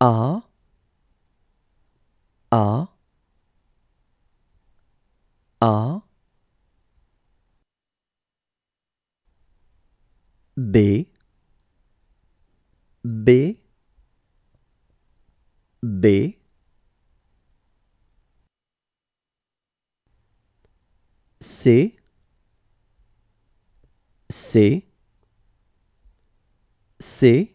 A A A B B B C C C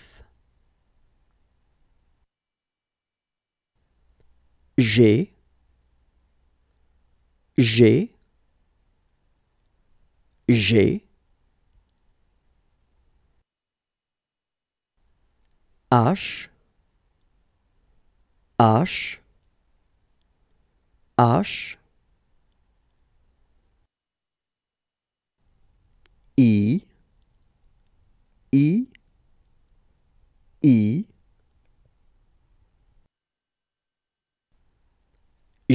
G, G, G, H, H, H,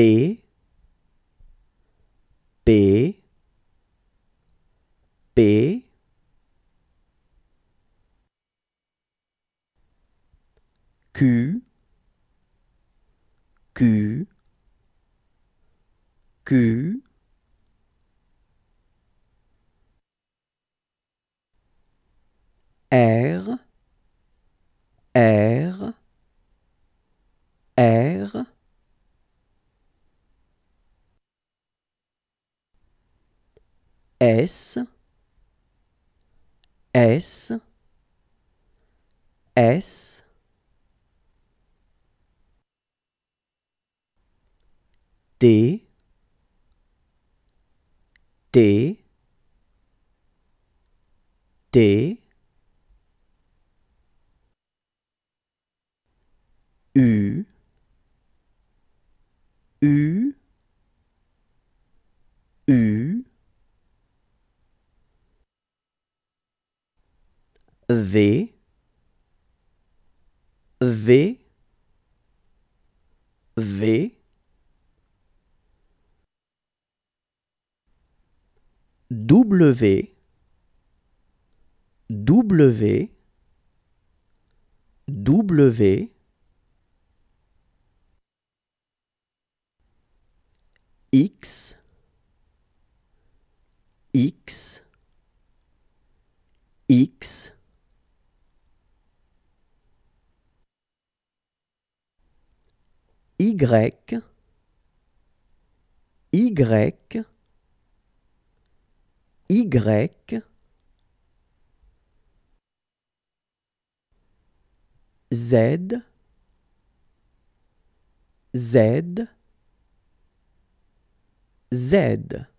B B B Q Q Q R S S S D D D U U V V V W W W X X X Y, Y, Y, Z, Z, Z.